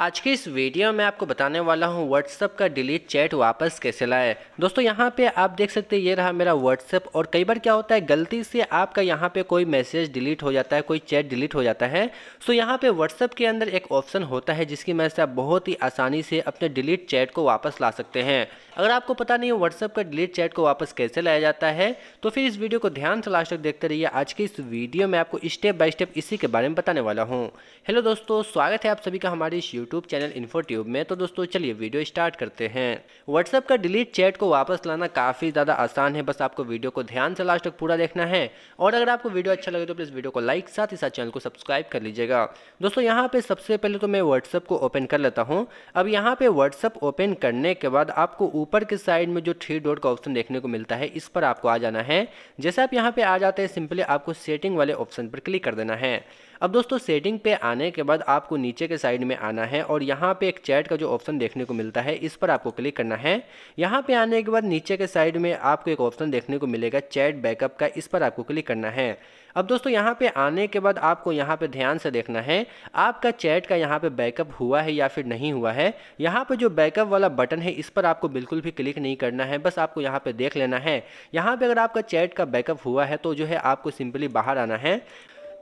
आज के इस वीडियो में आपको बताने वाला हूँ व्हाट्सअप का डिलीट चैट वापस कैसे लाए दोस्तों यहाँ पे आप देख सकते हैं ये रहा मेरा व्हाट्सअप और कई बार क्या होता है गलती से आपका यहाँ पे कोई मैसेज डिलीट हो जाता है कोई चैट डिलीट हो जाता है सो तो यहाँ पे व्हाट्सअप के अंदर एक ऑप्शन होता है जिसकी मदद से आप बहुत ही आसानी से अपने डिलीट चैट को वापस ला सकते हैं अगर आपको पता नहीं है व्हाट्सअप का डिलीट चैट को वापस कैसे लाया जाता है तो फिर इस वीडियो को ध्यान से लास्ट तक देखते रहिए आज के इस वीडियो में आपको स्टेप बाय स्टेप इसी के बारे में बताने वाला हूँ हेलो दोस्तों स्वागत है आप सभी का हमारे इस यूट्यूब चैनल इन्फोट्यूब में तो दोस्तों चलिए वीडियो स्टार्ट करते हैं व्हाट्सअप का डिलीट चैट को वापस लाना काफ़ी ज़्यादा आसान है बस आपको वीडियो को ध्यान से लास्ट तक पूरा देखना है और अगर आपको वीडियो अच्छा लगे तो प्लीज़ वीडियो को लाइक साथ ही साथ चैनल को सब्सक्राइब कर लीजिएगा दोस्तों यहाँ पर सबसे पहले तो मैं व्हाट्सअप को ओपन कर लेता हूँ अब यहाँ पर व्हाट्सअप ओपन करने के बाद आपको ऊपर के साइड में जो थ्री डॉट का ऑप्शन देखने को मिलता है इस पर आपको आ जाना है जैसे आप यहाँ पर आ जाते हैं सिंपली आपको सेटिंग वाले ऑप्शन पर क्लिक कर देना है अब दोस्तों सेटिंग पे आने के बाद आपको नीचे के साइड में आना है और यहाँ पे एक चैट का जो ऑप्शन देखने को मिलता है इस पर आपको क्लिक करना है यहाँ पे आने के बाद नीचे के साइड में आपको एक ऑप्शन देखने को मिलेगा चैट बैकअप का इस पर आपको क्लिक करना है अब दोस्तों यहाँ पे आने के बाद आपको यहाँ पे ध्यान से देखना है आपका चैट का यहाँ पे बैकअप हुआ है या फिर नहीं हुआ है यहाँ पे जो बैकअप वाला बटन है इस पर आपको बिल्कुल भी क्लिक नहीं करना है बस आपको यहाँ पे देख लेना है यहाँ पे अगर आपका चैट का बैकअप हुआ है तो जो है आपको सिंपली बाहर आना है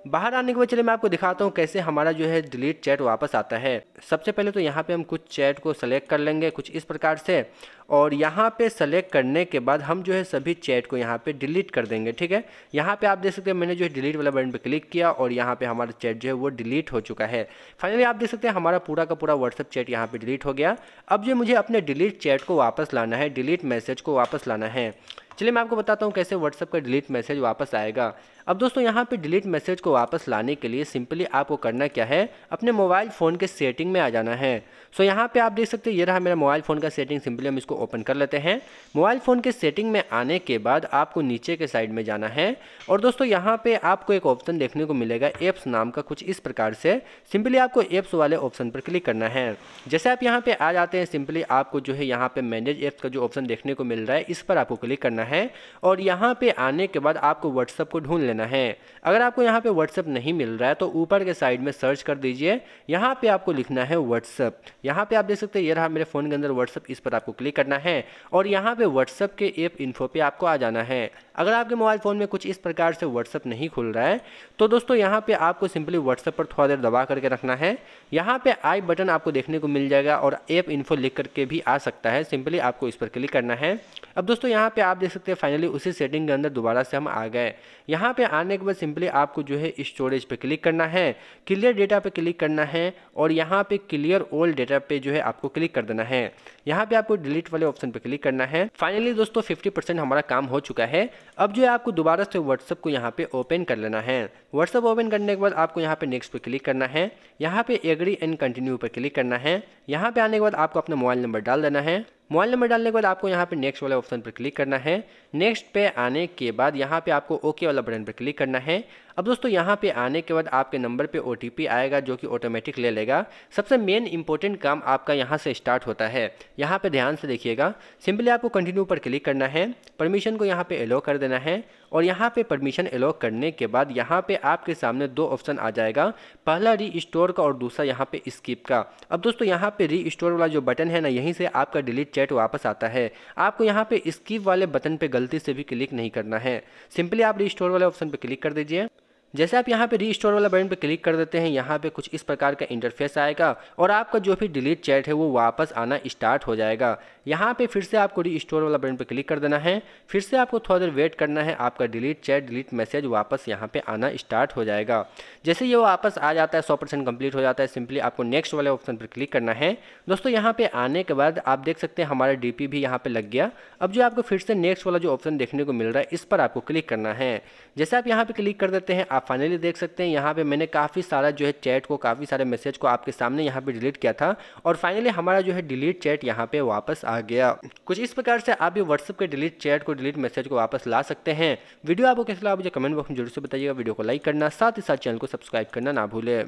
बाहर आने के बाद चले मैं आपको दिखाता हूँ कैसे हमारा जो है डिलीट चैट वापस आता है सबसे पहले तो यहाँ पे हम कुछ चैट को सेलेक्ट कर लेंगे कुछ इस प्रकार से और यहाँ पे सेलेक्ट करने के बाद हम जो है सभी चैट को यहाँ पे डिलीट कर देंगे ठीक है यहाँ पे आप देख सकते हैं मैंने जो है डिलीट वाला बटन पे क्लिक किया और यहाँ पे हमारा चैट जो है वो डिलीट हो चुका है फाइनली आप देख सकते हैं हमारा पूरा का पूरा व्हाट्सअप चैट यहाँ पे डिलीट हो गया अब जो मुझे अपने डिलीट चैट को वापस लाना है डिलीट मैसेज को वापस लाना है चलिए मैं आपको बताता हूँ कैसे व्हाट्सअप का डिलीट मैसेज वापस आएगा अब दोस्तों यहाँ पे डिलीट मैसेज को वापस लाने के लिए सिंपली आपको करना क्या है अपने मोबाइल फ़ोन के सेटिंग में आ जाना है सो यहाँ पे आप देख सकते हैं ये रहा मेरा मोबाइल फ़ोन का सेटिंग सिंपली हम इसको ओपन कर लेते हैं मोबाइल फ़ोन के सेटिंग में आने के बाद आपको नीचे के साइड में जाना है और दोस्तों यहाँ पर आपको एक ऑप्शन देखने को मिलेगा एप्स नाम का कुछ इस प्रकार से सिंपली आपको एप्स वाले ऑप्शन पर क्लिक करना है जैसे आप यहाँ पर आ जाते हैं सिंपली आपको जो है यहाँ पर मैनेज एप्स का जो ऑप्शन देखने को मिल रहा है इस पर आपको क्लिक करना है और यहाँ पर आने के बाद आपको व्हाट्सअप को ढूंढ लेना लेना है अगर आपको यहाँ पे व्हाट्सअप नहीं मिल रहा है तो ऊपर के साइड में सर्च कर दीजिए यहाँ पे आपको लिखना है व्हाट्सअप यहाँ पे आप देख सकते हैं ये रहा मेरे फ़ोन के अंदर व्हाट्सअप इस पर आपको क्लिक करना है और यहाँ पे व्हाट्सअप के ऐप इन्फो पे आपको आ जाना है अगर आपके मोबाइल फ़ोन में कुछ इस प्रकार से व्हाट्सअप नहीं खुल रहा है तो दोस्तों यहाँ पर आपको सिंपली व्हाट्सअप पर थोड़ा देर दबा करके रखना है यहाँ पर आई बटन आपको देखने को मिल जाएगा और ऐप इन्फो लिख करके भी आ सकता है सिंपली आपको इस पर क्लिक करना है अब दोस्तों यहाँ पे आप देख सकते हैं फाइनली उसी सेटिंग के अंदर दोबारा से हम आ गए यहाँ पे आने के बाद सिंपली आपको जो है स्टोरेज पे क्लिक करना है क्लियर डेटा पे क्लिक करना है और यहाँ पे क्लियर ओल्ड डेटा पे जो है आपको क्लिक कर देना है यहाँ पे आपको डिलीट वाले ऑप्शन पे क्लिक करना है फाइनली दोस्तों फिफ्टी हमारा काम हो चुका है अब जो है आपको दोबारा से व्हाट्सअप को यहाँ पे ओपन कर लेना है व्हाट्सअप ओपन करने के बाद आपको यहाँ पे नेक्स्ट पे क्लिक करना है यहाँ पे एग्री एंड कंटिन्यू पे क्लिक करना है यहाँ पे आने के बाद आपको अपना मोबाइल नंबर डाल देना है मोबाइल नंबर डालने के बाद आपको यहाँ पे नेक्स्ट वाले ऑप्शन पर क्लिक करना है नेक्स्ट पे आने के बाद यहाँ पे आपको ओके वाला बटन पर क्लिक करना है अब दोस्तों यहाँ पे आने के बाद आपके नंबर पे ओ आएगा जो कि ऑटोमेटिक ले लेगा सबसे मेन इंपॉर्टेंट काम आपका यहाँ से स्टार्ट होता है यहाँ पे ध्यान से देखिएगा सिंपली आपको कंटिन्यू पर क्लिक करना है परमिशन को यहाँ पे एलो कर देना है और यहाँ पे परमिशन एलो करने के बाद यहाँ पे आपके सामने दो ऑप्शन आ जाएगा पहला री स्टोर का और दूसरा यहाँ पे स्किप का अब दोस्तों यहाँ पे री स्टोर वाला जो बटन है ना यहीं से आपका डिलीट चैट वापस आता है आपको यहाँ पे स्किप वाले बटन पर गलती से भी क्लिक नहीं करना है सिंपली आप री स्टोर वाले ऑप्शन पर क्लिक कर दीजिए जैसे आप यहाँ पे री स्टोर वाला बटन पर क्लिक कर देते हैं यहाँ पे कुछ इस प्रकार का इंटरफेस आएगा और आपका जो भी डिलीट चैट है वो वापस आना स्टार्ट हो जाएगा यहाँ पे फिर से आपको री स्टोर वाला बटन पर क्लिक कर देना है फिर से आपको थोड़ा देर वेट करना है आपका डिलीट चैट डिलीट मैसेज वापस यहाँ पर आना स्टार्ट हो जाएगा जैसे ये वापस आ जाता है सौ परसेंट हो जाता है सिंपली आपको नेक्स्ट वाले ऑप्शन पर क्लिक करना है दोस्तों यहाँ पर आने के बाद आप देख सकते हैं हमारा डी भी यहाँ पर लग गया अब जो आपको फिर से नेक्स्ट वाला जो ऑप्शन देखने को मिल रहा है इस पर आपको क्लिक करना है जैसे आप यहाँ पर क्लिक कर देते हैं आप फाइनली देख सकते हैं यहाँ पे मैंने काफ़ी सारा जो है चैट को काफ़ी सारे मैसेज को आपके सामने यहाँ पे डिलीट किया था और फाइनली हमारा जो है डिलीट चैट यहाँ पे वापस आ गया कुछ इस प्रकार से आप भी व्हाट्सअप के डिलीट चैट को डिलीट मैसेज को वापस ला सकते हैं वीडियो आपको कैसे लगा मुझे कमेंट बॉक्स में जरूर से बताइएगा वीडियो को लाइक करना साथ ही साथ चैनल को सब्सक्राइब करना ना भूले